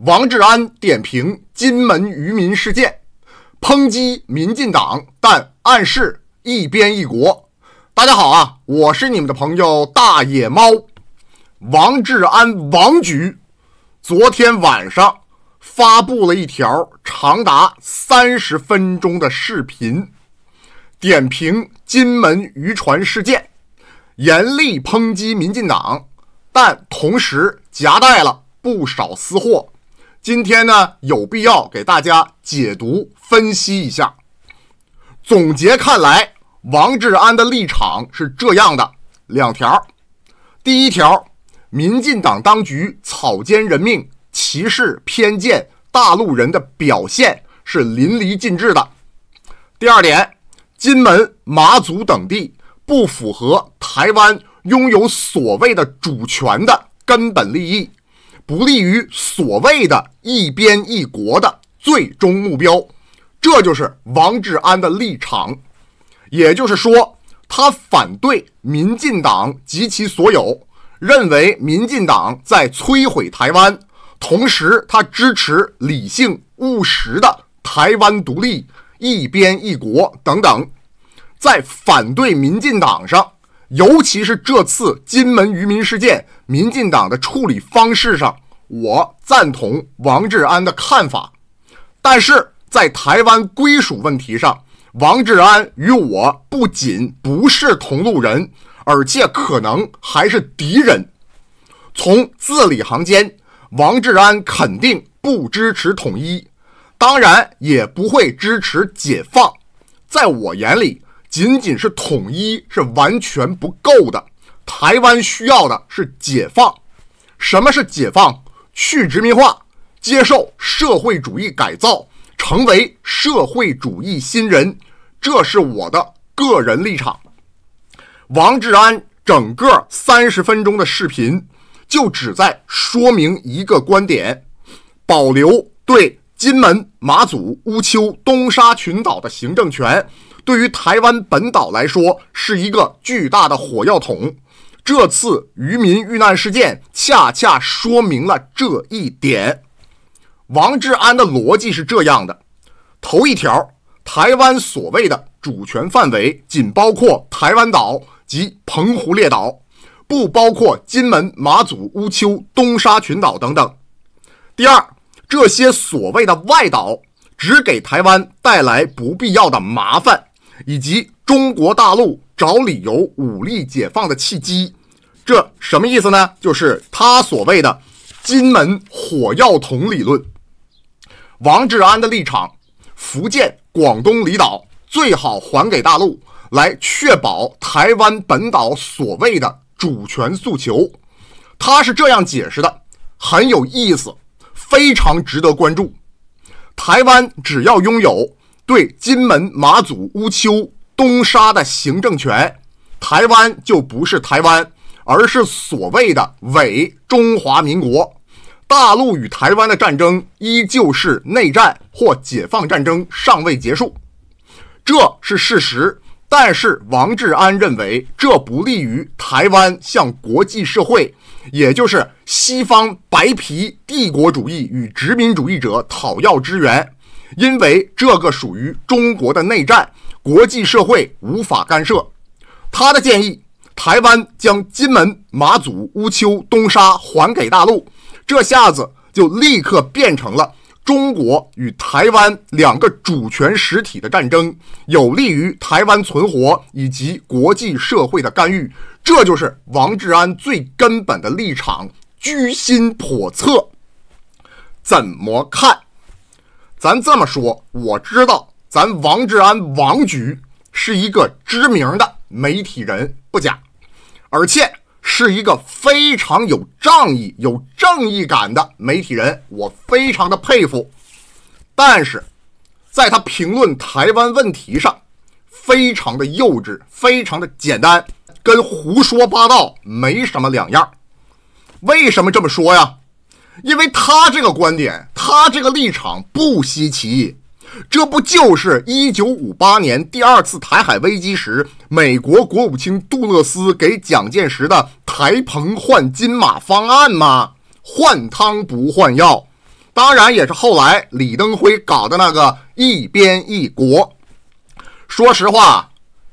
王志安点评金门渔民事件，抨击民进党，但暗示一边一国。大家好啊，我是你们的朋友大野猫王志安王局。昨天晚上发布了一条长达三十分钟的视频，点评金门渔船事件，严厉抨击民进党，但同时夹带了不少私货。今天呢，有必要给大家解读、分析一下。总结看来，王志安的立场是这样的两条：第一条，民进党当局草菅人命、歧视偏见，大陆人的表现是淋漓尽致的；第二点，金门、马祖等地不符合台湾拥有所谓的主权的根本利益。不利于所谓的一边一国的最终目标，这就是王志安的立场。也就是说，他反对民进党及其所有，认为民进党在摧毁台湾。同时，他支持理性务实的台湾独立、一边一国等等。在反对民进党上，尤其是这次金门渔民事件，民进党的处理方式上。我赞同王志安的看法，但是在台湾归属问题上，王志安与我不仅不是同路人，而且可能还是敌人。从字里行间，王志安肯定不支持统一，当然也不会支持解放。在我眼里，仅仅是统一是完全不够的，台湾需要的是解放。什么是解放？去殖民化，接受社会主义改造，成为社会主义新人，这是我的个人立场。王志安整个三十分钟的视频，就只在说明一个观点：保留对金门、马祖、乌丘、东沙群岛的行政权，对于台湾本岛来说，是一个巨大的火药桶。这次渔民遇难事件恰恰说明了这一点。王志安的逻辑是这样的：头一条，台湾所谓的主权范围仅包括台湾岛及澎湖列岛，不包括金门、马祖、乌丘、东沙群岛等等；第二，这些所谓的外岛只给台湾带来不必要的麻烦，以及中国大陆。找理由武力解放的契机，这什么意思呢？就是他所谓的“金门火药桶”理论。王志安的立场：福建、广东离岛最好还给大陆，来确保台湾本岛所谓的主权诉求。他是这样解释的，很有意思，非常值得关注。台湾只要拥有对金门、马祖、乌丘。东沙的行政权，台湾就不是台湾，而是所谓的伪中华民国。大陆与台湾的战争依旧是内战或解放战争，尚未结束，这是事实。但是王志安认为，这不利于台湾向国际社会，也就是西方白皮帝国主义与殖民主义者讨要支援。因为这个属于中国的内战，国际社会无法干涉。他的建议，台湾将金门、马祖、乌丘、东沙还给大陆，这下子就立刻变成了中国与台湾两个主权实体的战争，有利于台湾存活以及国际社会的干预。这就是王志安最根本的立场，居心叵测。怎么看？咱这么说，我知道咱王志安王局是一个知名的媒体人，不假，而且是一个非常有仗义、有正义感的媒体人，我非常的佩服。但是，在他评论台湾问题上，非常的幼稚，非常的简单，跟胡说八道没什么两样。为什么这么说呀？因为他这个观点，他这个立场不稀奇，这不就是1958年第二次台海危机时，美国国务卿杜勒斯给蒋介石的“台澎换金马”方案吗？换汤不换药，当然也是后来李登辉搞的那个“一边一国”。说实话，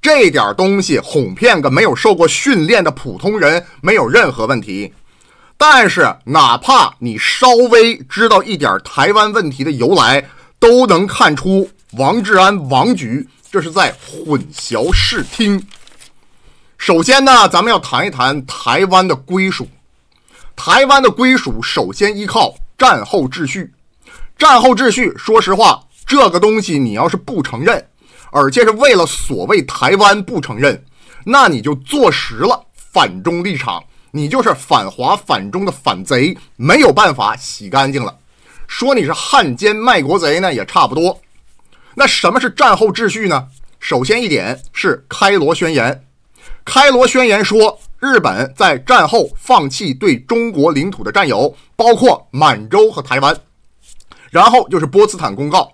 这点东西哄骗个没有受过训练的普通人没有任何问题。但是，哪怕你稍微知道一点台湾问题的由来，都能看出王志安、王局这是在混淆视听。首先呢，咱们要谈一谈台湾的归属。台湾的归属首先依靠战后秩序。战后秩序，说实话，这个东西你要是不承认，而且是为了所谓台湾不承认，那你就坐实了反中立场。你就是反华反中的反贼，没有办法洗干净了。说你是汉奸卖国贼呢，也差不多。那什么是战后秩序呢？首先一点是开罗宣言。开罗宣言说，日本在战后放弃对中国领土的占有，包括满洲和台湾。然后就是波茨坦公告。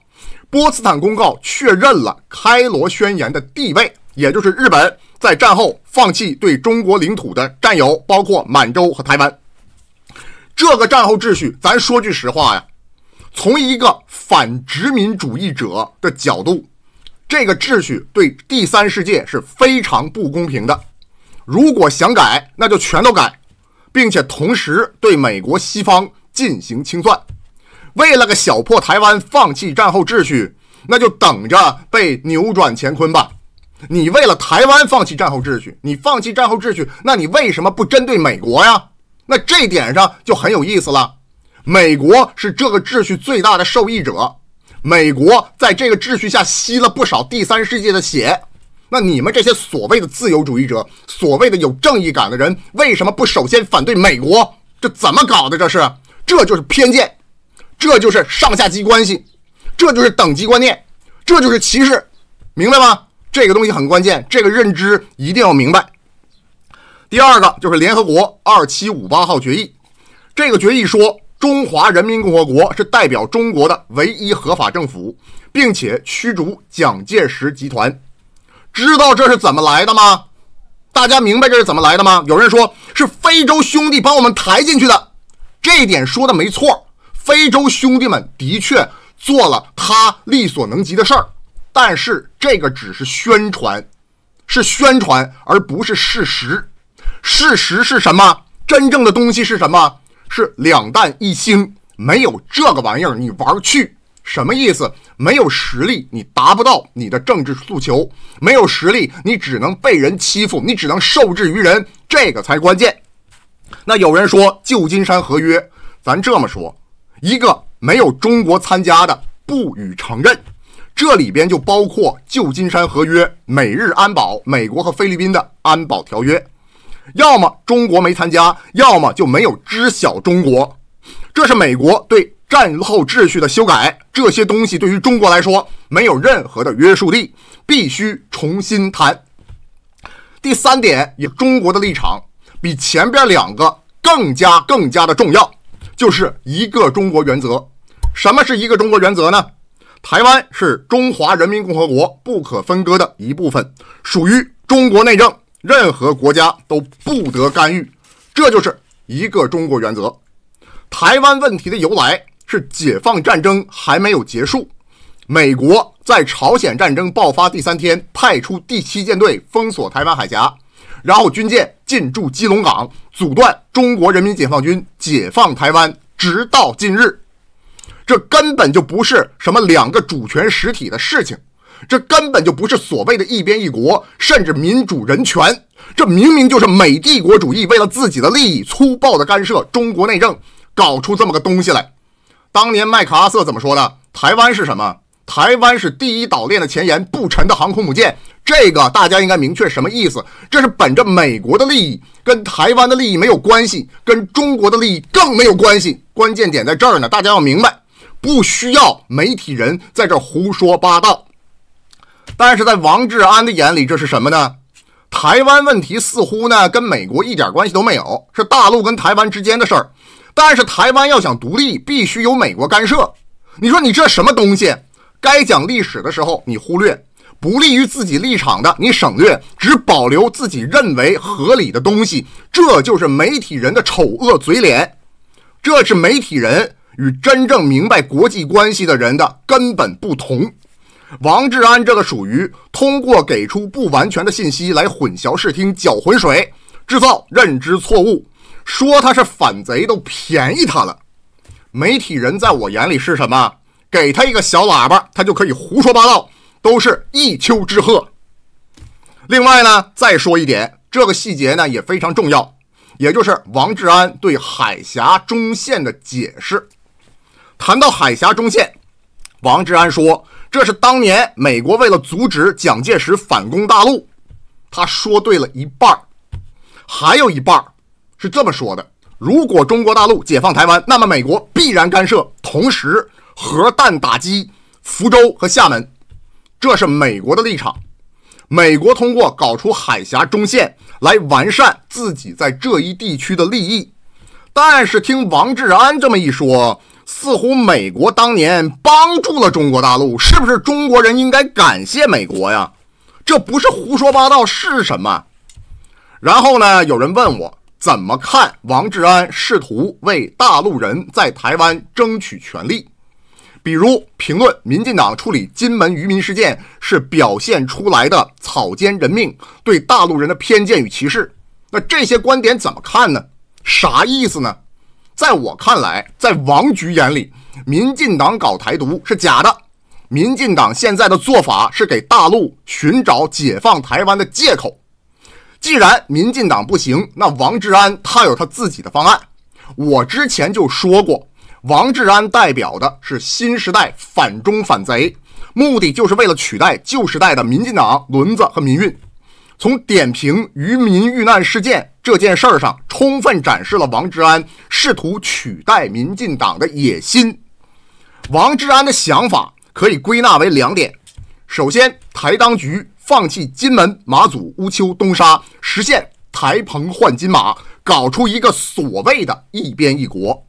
波茨坦公告确认了开罗宣言的地位。也就是日本在战后放弃对中国领土的占有，包括满洲和台湾。这个战后秩序，咱说句实话呀，从一个反殖民主义者的角度，这个秩序对第三世界是非常不公平的。如果想改，那就全都改，并且同时对美国西方进行清算。为了个小破台湾放弃战后秩序，那就等着被扭转乾坤吧。你为了台湾放弃战后秩序，你放弃战后秩序，那你为什么不针对美国呀？那这点上就很有意思了。美国是这个秩序最大的受益者，美国在这个秩序下吸了不少第三世界的血。那你们这些所谓的自由主义者，所谓的有正义感的人，为什么不首先反对美国？这怎么搞的？这是，这就是偏见，这就是上下级关系，这就是等级观念，这就是歧视，明白吗？这个东西很关键，这个认知一定要明白。第二个就是联合国二七五八号决议，这个决议说中华人民共和国是代表中国的唯一合法政府，并且驱逐蒋介石集团。知道这是怎么来的吗？大家明白这是怎么来的吗？有人说是非洲兄弟把我们抬进去的，这一点说的没错，非洲兄弟们的确做了他力所能及的事儿，但是。这个只是宣传，是宣传而不是事实。事实是什么？真正的东西是什么？是两弹一星。没有这个玩意儿，你玩儿去？什么意思？没有实力，你达不到你的政治诉求；没有实力，你只能被人欺负，你只能受制于人。这个才关键。那有人说旧金山合约，咱这么说：一个没有中国参加的不予承认。这里边就包括旧金山合约、美日安保、美国和菲律宾的安保条约，要么中国没参加，要么就没有知晓中国。这是美国对战后秩序的修改，这些东西对于中国来说没有任何的约束力，必须重新谈。第三点，以中国的立场，比前边两个更加更加的重要，就是一个中国原则。什么是一个中国原则呢？台湾是中华人民共和国不可分割的一部分，属于中国内政，任何国家都不得干预。这就是一个中国原则。台湾问题的由来是解放战争还没有结束，美国在朝鲜战争爆发第三天派出第七舰队封锁台湾海峡，然后军舰进驻基隆港，阻断中国人民解放军解放台湾，直到近日。这根本就不是什么两个主权实体的事情，这根本就不是所谓的一边一国，甚至民主人权，这明明就是美帝国主义为了自己的利益，粗暴的干涉中国内政，搞出这么个东西来。当年麦克阿瑟怎么说的？台湾是什么？台湾是第一岛链的前沿，不沉的航空母舰。这个大家应该明确什么意思？这是本着美国的利益，跟台湾的利益没有关系，跟中国的利益更没有关系。关键点在这儿呢，大家要明白。不需要媒体人在这胡说八道，但是在王志安的眼里，这是什么呢？台湾问题似乎呢跟美国一点关系都没有，是大陆跟台湾之间的事儿。但是台湾要想独立，必须有美国干涉。你说你这什么东西？该讲历史的时候你忽略，不利于自己立场的你省略，只保留自己认为合理的东西，这就是媒体人的丑恶嘴脸。这是媒体人。与真正明白国际关系的人的根本不同，王志安这个属于通过给出不完全的信息来混淆视听、搅浑水、制造认知错误，说他是反贼都便宜他了。媒体人在我眼里是什么？给他一个小喇叭，他就可以胡说八道，都是一丘之貉。另外呢，再说一点，这个细节呢也非常重要，也就是王志安对海峡中线的解释。谈到海峡中线，王志安说：“这是当年美国为了阻止蒋介石反攻大陆。”他说对了一半儿，还有一半儿是这么说的：“如果中国大陆解放台湾，那么美国必然干涉，同时核弹打击福州和厦门。”这是美国的立场。美国通过搞出海峡中线来完善自己在这一地区的利益。但是听王志安这么一说。似乎美国当年帮助了中国大陆，是不是中国人应该感谢美国呀？这不是胡说八道是什么？然后呢？有人问我怎么看王志安试图为大陆人在台湾争取权利，比如评论民进党处理金门渔民事件是表现出来的草菅人命、对大陆人的偏见与歧视。那这些观点怎么看呢？啥意思呢？在我看来，在王局眼里，民进党搞台独是假的，民进党现在的做法是给大陆寻找解放台湾的借口。既然民进党不行，那王志安他有他自己的方案。我之前就说过，王志安代表的是新时代反中反贼，目的就是为了取代旧时代的民进党轮子和民运。从点评渔民遇难事件。这件事儿上，充分展示了王志安试图取代民进党的野心。王志安的想法可以归纳为两点：首先，台当局放弃金门、马祖、乌丘、东沙，实现台澎换金马，搞出一个所谓的一边一国；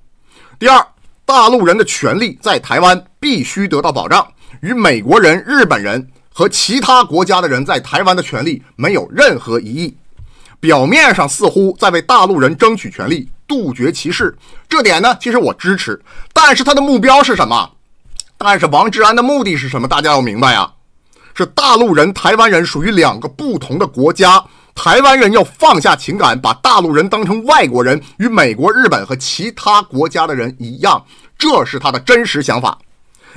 第二，大陆人的权利在台湾必须得到保障，与美国人、日本人和其他国家的人在台湾的权利没有任何异议。表面上似乎在为大陆人争取权利，杜绝歧视，这点呢，其实我支持。但是他的目标是什么？但是王志安的目的是什么？大家要明白啊，是大陆人、台湾人属于两个不同的国家。台湾人要放下情感，把大陆人当成外国人，与美国、日本和其他国家的人一样，这是他的真实想法。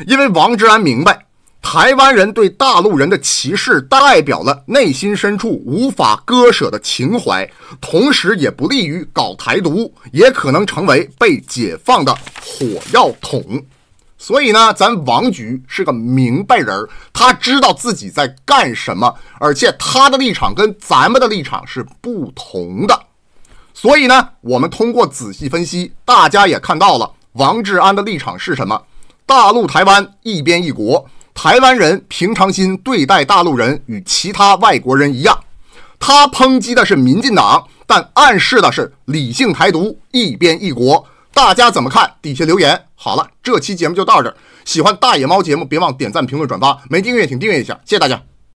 因为王志安明白。台湾人对大陆人的歧视，代表了内心深处无法割舍的情怀，同时也不利于搞台独，也可能成为被解放的火药桶。所以呢，咱王局是个明白人儿，他知道自己在干什么，而且他的立场跟咱们的立场是不同的。所以呢，我们通过仔细分析，大家也看到了王志安的立场是什么：大陆、台湾一边一国。台湾人平常心对待大陆人，与其他外国人一样。他抨击的是民进党，但暗示的是理性台独，一边一国。大家怎么看？底下留言。好了，这期节目就到这。喜欢大野猫节目，别忘点赞、评论、转发。没订阅，请订阅一下。谢谢大家。